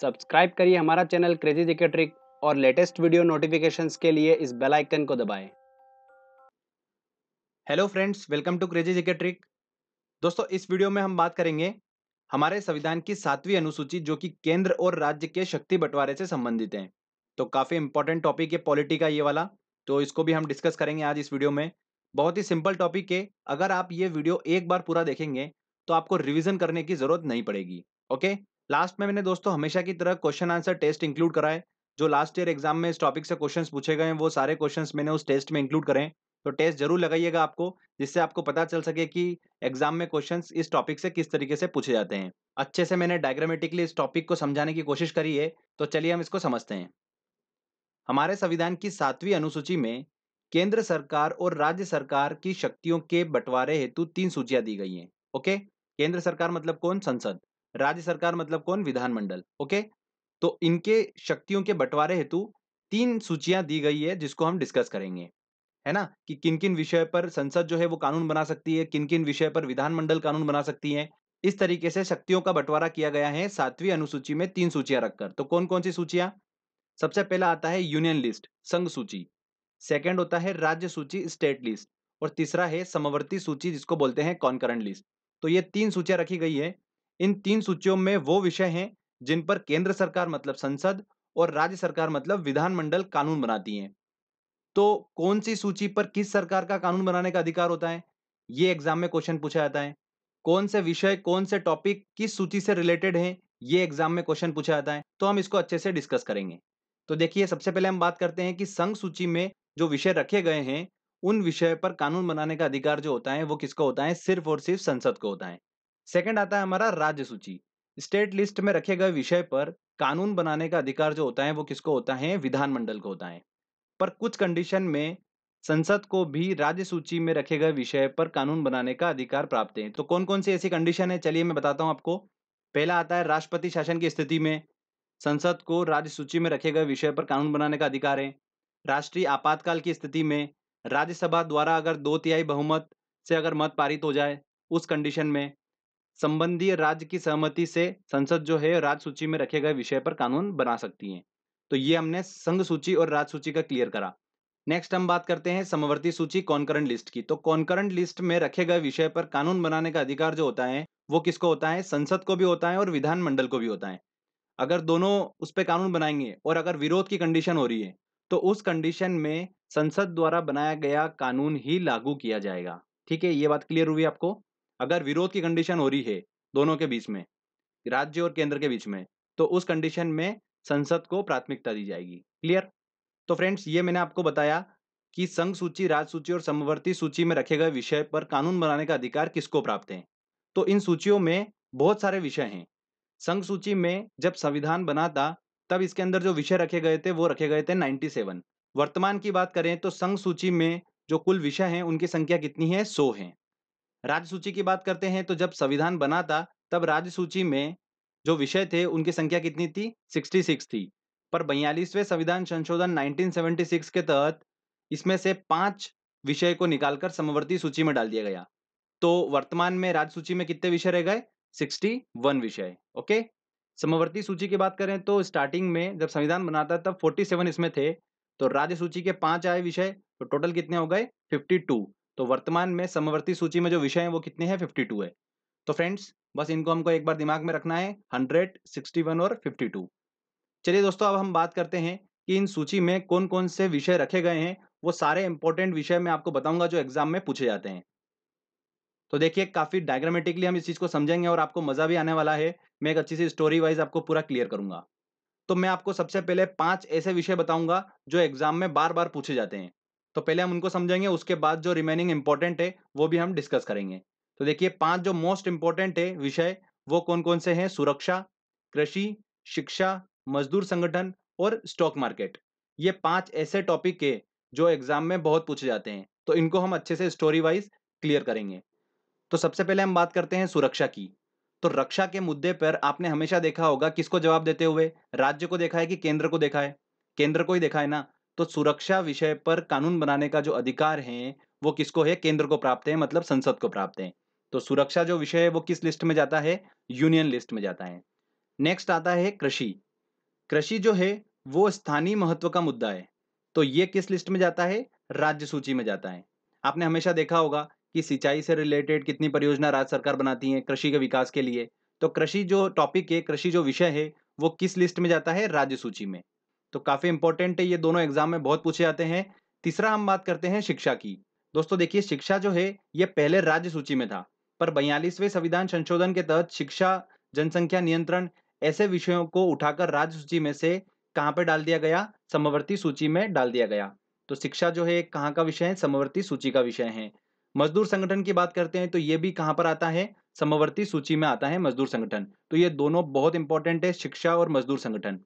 Subscribe करिए हमारा channel crazy GK trick और लेटेस्ट वीडियो नोटिफिकेशंस के लिए इस बेल आइकन को दबाएं hello friends welcome to crazy GK trick दोस्तों इस वीडियो में हम बात करेंगे हमारे संविधान की सातवीं अनुसूची जो कि केंद्र और राज्य के शक्ति बंटवारे से संबंधित तो है तो काफ़ी इंपॉर्टेंट टॉपिक है पॉलिटी का ये वाला तो इसको भी हम डिस्कस करेंगे आज इस वीडियो में बहुत ही सिंपल टॉपिक है अगर आप ये वीडियो एक बार पूरा देखेंगे तो आपको रिवीजन करने की ज़रूरत नहीं पड़ेगी ओके okay? लास्ट में मैंने दोस्तों हमेशा की तरह क्वेश्चन आंसर टेस्ट इंक्लूड कराए जो लास्ट ईयर एग्जाम में इस टॉपिक से क्वेश्चंस पूछे गए हैं वो सारे क्वेश्चंस मैंने उस टेस्ट में इंक्लूड करें तो टेस्ट जरूर लगाइएगा आपको जिससे आपको पता चल सके कि एग्जाम में क्वेश्चंस इस टॉपिक से किस तरीके से पूछे जाते हैं अच्छे से मैंने डायग्रामेटिकली इस टॉपिक को समझाने की कोशिश करी है तो चलिए हम इसको समझते हैं हमारे संविधान की सातवीं अनुसूची में केंद्र सरकार और राज्य सरकार की शक्तियों के बंटवारे हेतु तीन सूचियां दी गई हैं ओके केंद्र सरकार मतलब कौन संसद राज्य सरकार मतलब कौन विधानमंडल ओके तो इनके शक्तियों के बंटवारे हेतु तीन सूचियां दी गई है जिसको हम डिस्कस करेंगे है ना कि किन किन विषय पर संसद जो है वो कानून बना सकती है किन किन विषय पर विधानमंडल कानून बना सकती है इस तरीके से शक्तियों का बंटवारा किया गया है सातवीं अनुसूची में तीन सूचियां रखकर तो कौन कौन सी सूचियां सबसे पहला आता है यूनियन लिस्ट संघ सूची सेकेंड होता है राज्य सूची स्टेट लिस्ट और तीसरा है समवर्ती सूची जिसको बोलते हैं कॉन्करेंट लिस्ट तो ये तीन सूचियां रखी गई है इन तीन सूचियों में वो विषय हैं जिन पर केंद्र सरकार मतलब संसद और राज्य सरकार मतलब विधानमंडल कानून बनाती है तो कौन सी सूची पर किस सरकार का कानून बनाने का अधिकार होता है ये एग्जाम में क्वेश्चन पूछा जाता है कौन से विषय कौन से टॉपिक किस सूची से रिलेटेड है ये एग्जाम में क्वेश्चन पूछा जाता है तो हम इसको अच्छे से डिस्कस करेंगे तो देखिए सबसे पहले हम बात करते हैं कि संघ सूची में जो विषय रखे गए हैं उन विषय पर कानून बनाने का अधिकार जो होता है वो किसका होता है सिर्फ और सिर्फ संसद को होता है सेकंड आता है हमारा राज्य सूची स्टेट लिस्ट में रखे गए विषय पर कानून बनाने का अधिकार जो होता है वो किसको होता है विधानमंडल को होता है पर कुछ कंडीशन में संसद को भी राज्य सूची में रखे गए विषय पर कानून बनाने का अधिकार प्राप्त है तो कौन कौन सी ऐसी कंडीशन है चलिए मैं बताता हूं आपको पहला आता है राष्ट्रपति शासन की स्थिति में संसद को राज्य सूची में रखे गए विषय पर कानून बनाने का अधिकार है राष्ट्रीय आपातकाल की स्थिति में राज्यसभा द्वारा अगर दो तिहाई बहुमत से अगर मत पारित हो जाए उस कंडीशन में संबंधीय राज्य की सहमति से संसद जो है राज्य सूची में रखे गए विषय पर कानून बना सकती है तो ये हमने संघ सूची और राज्य सूची का क्लियर करा नेक्स्ट हम बात करते हैं समवर्ती सूची कॉन्करेंट लिस्ट की तो कॉन्करेंट लिस्ट में रखे गए विषय पर कानून बनाने का अधिकार जो होता है वो किसको होता है संसद को भी होता है और विधानमंडल को भी होता है अगर दोनों उस पर कानून बनाएंगे और अगर विरोध की कंडीशन हो रही है तो उस कंडीशन में संसद द्वारा बनाया गया कानून ही लागू किया जाएगा ठीक है ये बात क्लियर हुई आपको अगर विरोध की कंडीशन हो रही है दोनों के बीच में राज्य और केंद्र के बीच में तो उस कंडीशन में संसद को प्राथमिकता दी जाएगी क्लियर तो फ्रेंड्स ये मैंने आपको बताया कि संघ सूची राज सूची और समवर्ती सूची में रखे गए विषय पर कानून बनाने का अधिकार किसको प्राप्त है तो इन सूचियों में बहुत सारे विषय हैं संघ सूची में जब संविधान बना था तब इसके अंदर जो विषय रखे गए थे वो रखे गए थे 97 वर्तमान की बात करें तो संघ सूची में जो कुल विषय हैं उनकी संख्या कितनी है सौ है राज्य सूची की बात करते हैं तो जब संविधान बना था तब राज्य सूची में जो विषय थे उनकी संख्या कितनी थी 66 थी पर बयालीसवें संविधान संशोधन 1976 के तहत इसमें से पांच विषय को निकालकर समवर्ती सूची में डाल दिया गया तो वर्तमान में राज्य सूची में कितने विषय रह गए 61 विषय ओके समवर्ती सूची की बात करें तो स्टार्टिंग में जब संविधान बनाता तब 47 इसमें थे तो राज्य सूची के पांच आए विषय तो टोटल कितने हो गए 52 तो वर्तमान में समवर्ती सूची में जो विषय है वो कितने हैं 52 है तो फ्रेंड्स बस इनको हमको एक बार दिमाग में रखना है 100, 61 और 52 चलिए दोस्तों अब हम बात करते हैं कि इन सूची में कौन कौन से विषय रखे गए हैं वो सारे इंपॉर्टेंट विषय मैं आपको बताऊंगा जो एग्जाम में पूछे जाते हैं तो देखिए काफ़ी डायग्रामेटिकली हम इस चीज़ को समझेंगे और आपको मज़ा भी आने वाला है मैं एक अच्छी सी स्टोरी वाइज आपको पूरा क्लियर करूंगा तो मैं आपको सबसे पहले पांच ऐसे विषय बताऊंगा जो एग्जाम में बार बार पूछे जाते हैं तो पहले हम उनको समझेंगे उसके बाद जो रिमेनिंग इंपॉर्टेंट है वो भी हम डिस्कस करेंगे तो देखिए पांच जो मोस्ट इंपॉर्टेंट है विषय वो कौन कौन से हैं सुरक्षा कृषि शिक्षा मजदूर संगठन और स्टॉक मार्केट ये पांच ऐसे टॉपिक है जो एग्जाम में बहुत पूछे जाते हैं तो इनको हम अच्छे से स्टोरी वाइज क्लियर करेंगे तो सबसे पहले हम बात करते हैं सुरक्षा की तो रक्षा के मुद्दे पर आपने हमेशा देखा होगा किसको जवाब देते हुए राज्य को देखा है कि केंद्र को देखा है केंद्र को ही देखा है ना तो सुरक्षा विषय पर कानून बनाने का जो अधिकार है वो किसको है केंद्र को प्राप्त है मतलब संसद को प्राप्त है तो सुरक्षा जो विषय है वो किस लिस्ट में जाता है यूनियन लिस्ट में जाता है नेक्स्ट आता है कृषि कृषि जो है वो स्थानीय महत्व का मुद्दा है तो ये किस लिस्ट में जाता है राज्य सूची में जाता है आपने हमेशा देखा होगा कि सिंचाई से रिलेटेड कितनी परियोजना राज्य सरकार बनाती है कृषि के विकास के लिए तो कृषि जो टॉपिक है कृषि जो विषय है वो किस लिस्ट में जाता है राज्य सूची में तो काफ़ी इंपॉर्टेंट है ये दोनों एग्जाम में बहुत पूछे जाते हैं तीसरा हम बात करते हैं शिक्षा की दोस्तों देखिए शिक्षा जो है ये पहले राज्य सूची में था पर बयालीसवें संविधान संशोधन के तहत शिक्षा जनसंख्या नियंत्रण ऐसे विषयों को उठाकर राज्य सूची में से कहाँ पर डाल दिया गया समवर्ती सूची में डाल दिया गया तो शिक्षा जो है कहाँ का विषय है समवर्ती सूची का विषय है मजदूर संगठन की बात करते हैं तो ये भी कहाँ पर आता है समवर्ती सूची में आता है मजदूर संगठन तो ये दोनों बहुत इंपॉर्टेंट है शिक्षा और मजदूर संगठन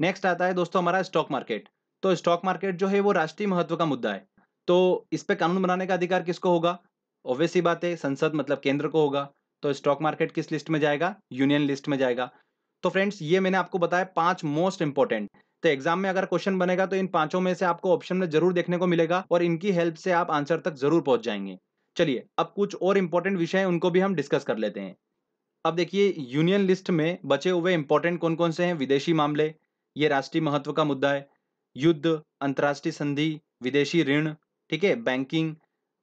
नेक्स्ट आता है दोस्तों हमारा स्टॉक मार्केट तो स्टॉक मार्केट जो है वो राष्ट्रीय महत्व का मुद्दा है तो इस पर कानून बनाने का अधिकार किसको होगा ऑब्वियस ही बात है संसद मतलब केंद्र को होगा तो स्टॉक मार्केट किस लिस्ट में जाएगा यूनियन लिस्ट में जाएगा तो फ्रेंड्स ये मैंने आपको बताया पांच मोस्ट इंपॉर्टेंट तो एग्जाम में अगर क्वेश्चन बनेगा तो इन पांचों में से आपको ऑप्शन में जरूर देखने को मिलेगा और इनकी हेल्प से आप आंसर तक जरूर पहुंच जाएंगे चलिए अब कुछ और इंपॉर्टेंट विषय उनको भी हम डिस्कस कर लेते हैं अब देखिए यूनियन लिस्ट में बचे हुए इंपॉर्टेंट कौन कौन से हैं विदेशी मामले ये राष्ट्रीय महत्व का मुद्दा है युद्ध अंतर्राष्ट्रीय संधि विदेशी ऋण ठीक है बैंकिंग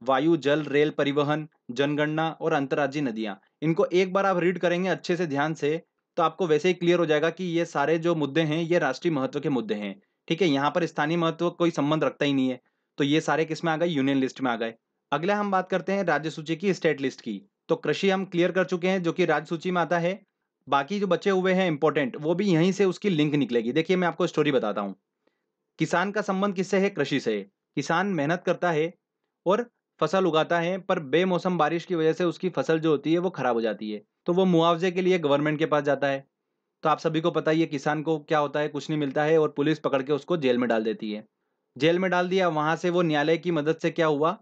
वायु जल रेल परिवहन जनगणना और अंतर्राज्यीय नदियां इनको एक बार आप रीड करेंगे अच्छे से ध्यान से तो आपको वैसे ही क्लियर हो जाएगा कि ये सारे जो मुद्दे हैं ये राष्ट्रीय महत्व के मुद्दे हैं ठीक है यहाँ पर स्थानीय महत्व कोई संबंध रखता ही नहीं है तो ये सारे किस में आ गए यूनियन लिस्ट में आ गए अगला हम बात करते हैं राज्य सूची की स्टेट लिस्ट की तो कृषि हम क्लियर कर चुके हैं जो कि राज्य सूची में आता है बाकी जो बचे हुए हैं इंपॉर्टेंट वो भी यहीं से उसकी लिंक निकलेगी देखिए मैं आपको स्टोरी बताता हूँ किसान का संबंध किससे है कृषि से किसान मेहनत करता है और फसल उगाता है पर बेमौसम बारिश की वजह से उसकी फसल जो होती है वो ख़राब हो जाती है तो वो मुआवजे के लिए गवर्नमेंट के पास जाता है तो आप सभी को पता ही है किसान को क्या होता है कुछ नहीं मिलता है और पुलिस पकड़ के उसको जेल में डाल देती है जेल में डाल दिया वहां से वो न्यायालय की मदद से क्या हुआ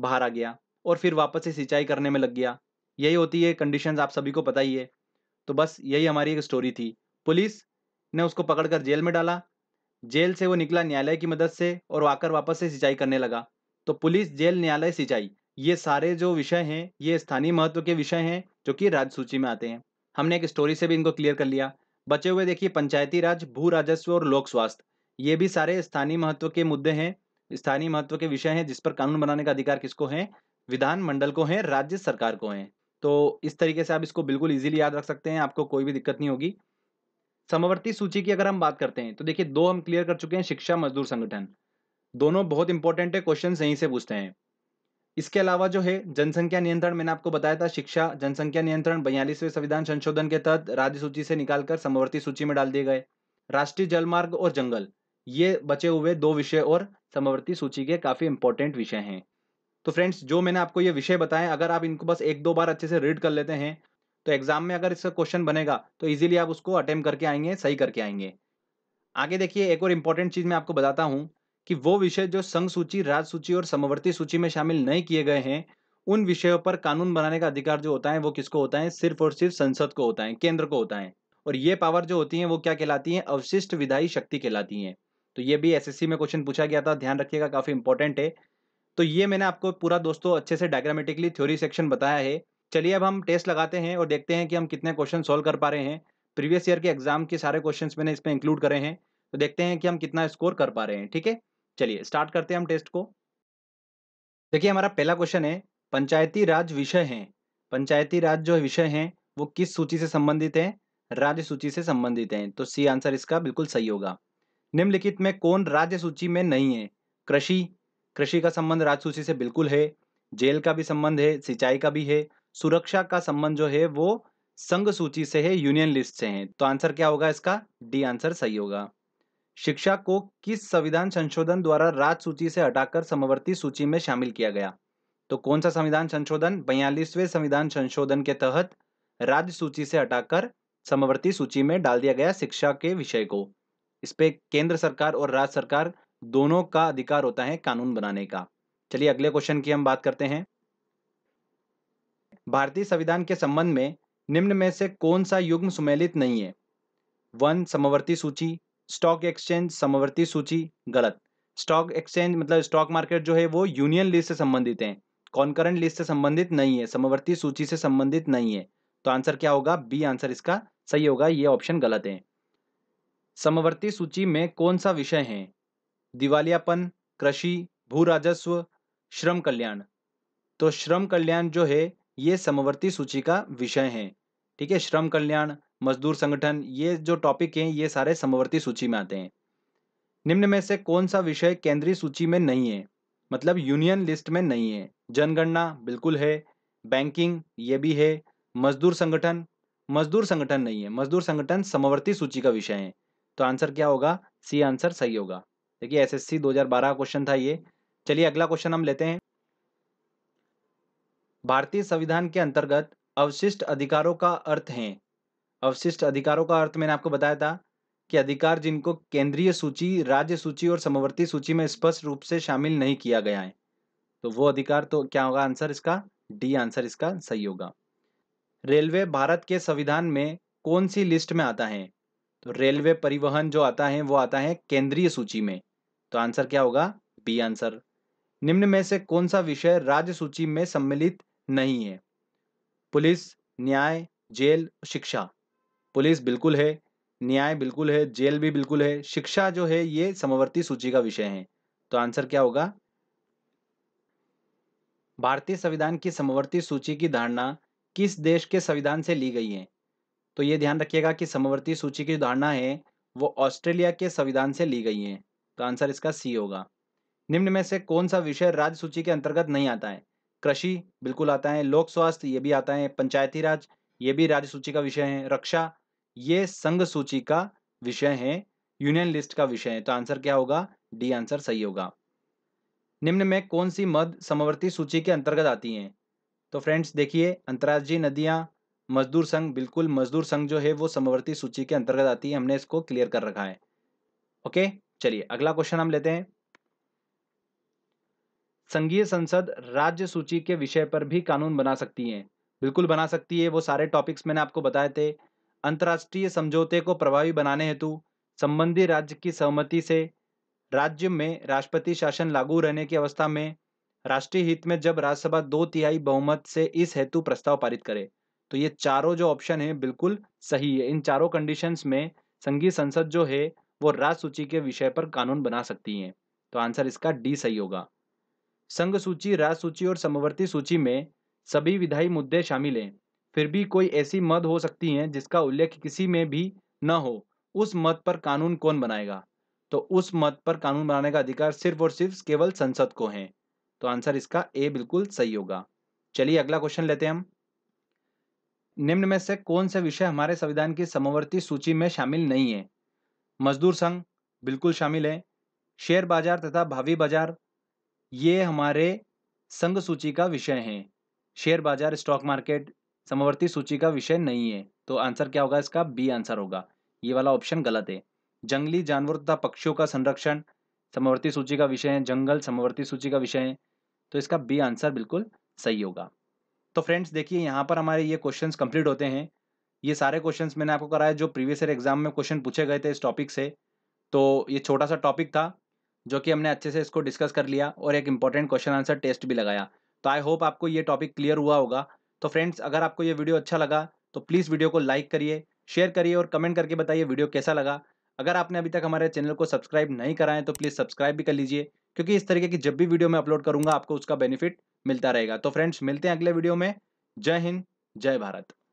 बाहर आ गया और फिर वापस से सिंचाई करने में लग गया यही होती है कंडीशंस आप सभी को पता ही है तो बस यही हमारी एक स्टोरी थी पुलिस ने उसको पकड़कर जेल में डाला जेल से वो निकला न्यायालय की मदद से और आकर वापस से सिंचाई करने लगा तो पुलिस जेल न्यायालय सिंचाई ये सारे जो विषय हैं ये स्थानीय महत्व के विषय हैं जो कि राज्य सूची में आते हैं हमने एक स्टोरी से भी इनको क्लियर कर लिया बचे हुए देखिए पंचायती राज भू राजस्व और लोक स्वास्थ्य ये भी सारे स्थानीय महत्व के मुद्दे हैं स्थानीय महत्व के विषय हैं जिस पर कानून बनाने का अधिकार किसको है विधान मंडल को है राज्य सरकार को है तो इस तरीके से आप इसको बिल्कुल ईजिली याद रख सकते हैं आपको कोई भी दिक्कत नहीं होगी समवर्ती सूची की अगर हम बात करते हैं तो देखिए दो हम क्लियर कर चुके हैं शिक्षा मजदूर संगठन दोनों बहुत इंपॉर्टेंट है क्वेश्चन यहीं से पूछते हैं इसके अलावा जो है जनसंख्या नियंत्रण मैंने आपको बताया था शिक्षा जनसंख्या नियंत्रण बयालीसवें संविधान संशोधन के तहत राज्य सूची से निकालकर समवर्ती सूची में डाल दिए गए राष्ट्रीय जलमार्ग और जंगल ये बचे हुए दो विषय और समवर्ती सूची के काफी इंपॉर्टेंट विषय हैं तो फ्रेंड्स जो मैंने आपको ये विषय बताया अगर आप इनको बस एक दो बार अच्छे से रीड कर लेते हैं तो एग्जाम में अगर इसका क्वेश्चन बनेगा तो इजीली आप उसको अटेम्प करके आएंगे सही करके आएंगे आगे देखिए एक और इम्पॉर्टेंट चीज़ मैं आपको बताता हूँ कि वो विषय जो संघ सूची राज सूची और समवर्ती सूची में शामिल नहीं किए गए हैं उन विषयों पर कानून बनाने का अधिकार जो होता है वो किसको होता है सिर्फ और सिर्फ संसद को होता है केंद्र को होता है और ये पावर जो होती है वो क्या कहलाती है अवशिष्ट विधायी शक्ति कहलाती है तो ये भी एस में क्वेश्चन पूछा गया था ध्यान रखिएगा काफ़ी इंपॉर्टेंट है तो ये मैंने आपको पूरा दोस्तों अच्छे से डायग्रामेटिकली थ्योरी सेक्शन बताया है चलिए अब हम टेस्ट लगाते हैं और देखते हैं कि हम कितने क्वेश्चन सोल्व कर पा रहे हैं प्रीवियस ईयर के एग्जाम के सारे क्वेश्चन मैंने इसमें इंक्लूड करे हैं तो देखते हैं कि हम कितना स्कोर कर पा रहे हैं ठीक है चलिए स्टार्ट करते हैं हम टेस्ट को देखिए हमारा पहला क्वेश्चन है पंचायती राज विषय है पंचायती राज जो विषय है वो किस सूची से संबंधित है राज्य सूची से संबंधित है तो सी आंसर इसका बिल्कुल सही होगा निम्नलिखित में कौन राज्य सूची में नहीं है कृषि कृषि का संबंध राजसूची से बिल्कुल है जेल का भी संबंध है सिंचाई का भी है सुरक्षा का संबंध जो है वो संघ सूची से है यूनियन लिस्ट से है तो आंसर क्या होगा इसका डी आंसर सही होगा शिक्षा को किस संविधान संशोधन द्वारा राज सूची से हटाकर समवर्ती सूची में शामिल किया गया तो कौन सा संविधान संशोधन बयालीसवें संविधान संशोधन के तहत राज्य सूची से हटाकर समवर्ती सूची में डाल दिया गया शिक्षा के विषय को इस पे केंद्र सरकार और राज्य सरकार दोनों का अधिकार होता है कानून बनाने का चलिए अगले क्वेश्चन की हम बात करते हैं भारतीय संविधान के संबंध में निम्न में से कौन सा युग्म सुमेलित नहीं है वन समवर्ती सूची स्टॉक एक्सचेंज समवर्ती सूची गलत स्टॉक एक्सचेंज मतलब स्टॉक मार्केट जो है वो यूनियन लिस्ट से संबंधित है कॉन्करेंट लिस्ट से संबंधित नहीं है समवर्ती सूची से संबंधित नहीं है तो आंसर क्या होगा बी आंसर इसका सही होगा ये ऑप्शन गलत है समवर्ती सूची में कौन सा विषय है दिवालियापन कृषि भू राजस्व श्रम कल्याण तो श्रम कल्याण जो है ये समवर्ती सूची का विषय है ठीक है श्रम कल्याण मजदूर संगठन ये जो टॉपिक हैं ये सारे समवर्ती सूची में आते हैं निम्न में से कौन सा विषय केंद्रीय सूची में नहीं है मतलब यूनियन लिस्ट में नहीं है जनगणना बिल्कुल है बैंकिंग ये भी है मजदूर संगठन मजदूर संगठन नहीं है मजदूर संगठन समवर्ती सूची का विषय है तो आंसर क्या होगा सी आंसर सही होगा देखिए एसएससी 2012 क्वेश्चन था ये चलिए अगला क्वेश्चन हम लेते हैं भारतीय संविधान के अंतर्गत अवशिष्ट अधिकारों का अर्थ है अवशिष्ट अधिकारों का अर्थ मैंने आपको बताया था कि अधिकार जिनको केंद्रीय सूची राज्य सूची और समवर्ती सूची में स्पष्ट रूप से शामिल नहीं किया गया है तो वो अधिकार तो क्या होगा आंसर इसका डी आंसर इसका सही होगा रेलवे भारत के संविधान में कौन सी लिस्ट में आता है तो रेलवे परिवहन जो आता है वो आता है केंद्रीय सूची में तो आंसर क्या होगा बी आंसर निम्न में से कौन सा विषय राज्य सूची में सम्मिलित नहीं है पुलिस न्याय जेल शिक्षा पुलिस बिल्कुल है न्याय बिल्कुल है जेल भी बिल्कुल है शिक्षा जो है ये समवर्ती सूची का विषय है तो आंसर क्या होगा भारतीय संविधान की समवर्ती सूची की धारणा किस देश के संविधान से ली गई है तो ये ध्यान रखिएगा कि समवर्ती सूची की जो धारणा है वो ऑस्ट्रेलिया के संविधान से ली गई है तो आंसर इसका सी होगा निम्न में से कौन सा विषय राज्य सूची के अंतर्गत नहीं आता है कृषि बिल्कुल आता है लोक स्वास्थ्य ये भी आता है पंचायती राज ये भी राज्य सूची का विषय है रक्षा ये संघ सूची का विषय है यूनियन लिस्ट का विषय है तो आंसर क्या होगा डी आंसर सही होगा निम्न में कौन सी मद समवर्ती सूची के अंतर्गत आती हैं तो फ्रेंड्स देखिए अंतर्राज्यीय नदियां मजदूर संघ बिल्कुल मजदूर संघ जो है वो समवर्ती सूची के अंतर्गत आती है हमने इसको क्लियर कर रखा है ओके चलिए अगला क्वेश्चन हम लेते हैं संघीय संसद राज्य सूची के विषय पर भी कानून बना सकती है बिल्कुल बना सकती है वो सारे टॉपिक्स मैंने आपको बताए थे अंतर्राष्ट्रीय समझौते को प्रभावी बनाने हेतु संबंधी राज्य की सहमति से राज्य में राष्ट्रपति शासन लागू रहने की अवस्था में राष्ट्रीय हित में जब राज्यसभा दो तिहाई बहुमत से इस हेतु प्रस्ताव पारित करे तो ये चारों जो ऑप्शन है बिल्कुल सही है इन चारों कंडीशंस में संघीय संसद जो है वो राज सूची के विषय पर कानून बना सकती है तो आंसर इसका डी सही होगा संघ सूची राज सूची और समवर्ती सूची में सभी विधायी मुद्दे शामिल हैं फिर भी कोई ऐसी मद हो सकती है जिसका उल्लेख किसी में भी न हो उस मत पर कानून कौन बनाएगा तो उस मत पर कानून बनाने का अधिकार सिर्फ और सिर्फ केवल संसद को है तो आंसर इसका ए बिल्कुल सही होगा चलिए अगला क्वेश्चन लेते हैं हम निम्न में से कौन से विषय हमारे संविधान की समवर्ती सूची में शामिल नहीं है मजदूर संघ बिल्कुल शामिल है शेयर बाजार तथा भावी बाजार ये हमारे संघ सूची का विषय है शेयर बाजार स्टॉक मार्केट समवर्ती सूची का विषय नहीं है तो आंसर क्या होगा इसका बी आंसर होगा ये वाला ऑप्शन गलत है जंगली जानवर तथा पक्षियों का संरक्षण समवर्ती सूची का विषय है जंगल समवर्ती सूची का विषय है तो इसका बी आंसर बिल्कुल सही होगा तो फ्रेंड्स देखिए यहाँ पर हमारे ये क्वेश्चन कंप्लीट होते हैं ये सारे क्वेश्चन मैंने आपको कराया जो प्रीवियस ईयर एग्जाम में क्वेश्चन पूछे गए थे इस टॉपिक से तो ये छोटा सा टॉपिक था जो कि हमने अच्छे से इसको डिस्कस कर लिया और एक इंपॉर्टेंट क्वेश्चन आंसर टेस्ट भी लगाया तो आई होप आपको ये टॉपिक क्लियर हुआ होगा तो फ्रेंड्स अगर आपको ये वीडियो अच्छा लगा तो प्लीज़ वीडियो को लाइक करिए शेयर करिए और कमेंट करके बताइए वीडियो कैसा लगा अगर आपने अभी तक हमारे चैनल को सब्सक्राइब नहीं कराएं तो प्लीज़ सब्सक्राइब भी कर लीजिए क्योंकि इस तरीके की जब भी वीडियो मैं अपलोड करूँगा आपको उसका बेनिफिट मिलता रहेगा तो फ्रेंड्स मिलते हैं अगले वीडियो में जय हिंद जय भारत